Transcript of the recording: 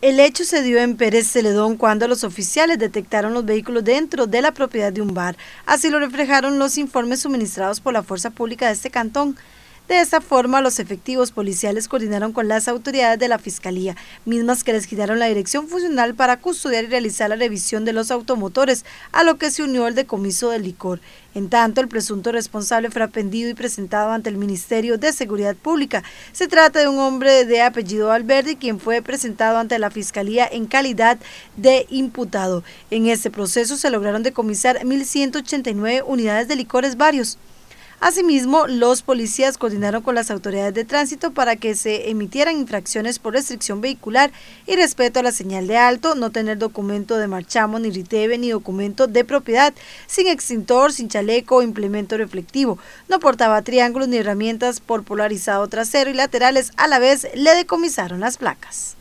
El hecho se dio en Pérez Celedón cuando los oficiales detectaron los vehículos dentro de la propiedad de un bar. Así lo reflejaron los informes suministrados por la Fuerza Pública de este cantón. De esa forma, los efectivos policiales coordinaron con las autoridades de la Fiscalía, mismas que les giraron la dirección funcional para custodiar y realizar la revisión de los automotores, a lo que se unió el decomiso del licor. En tanto, el presunto responsable fue apendido y presentado ante el Ministerio de Seguridad Pública. Se trata de un hombre de apellido Alberti, quien fue presentado ante la Fiscalía en calidad de imputado. En este proceso se lograron decomisar 1.189 unidades de licores varios. Asimismo, los policías coordinaron con las autoridades de tránsito para que se emitieran infracciones por restricción vehicular y respeto a la señal de alto, no tener documento de marchamo ni riteve ni documento de propiedad, sin extintor, sin chaleco o implemento reflectivo. No portaba triángulos ni herramientas por polarizado trasero y laterales, a la vez le decomisaron las placas.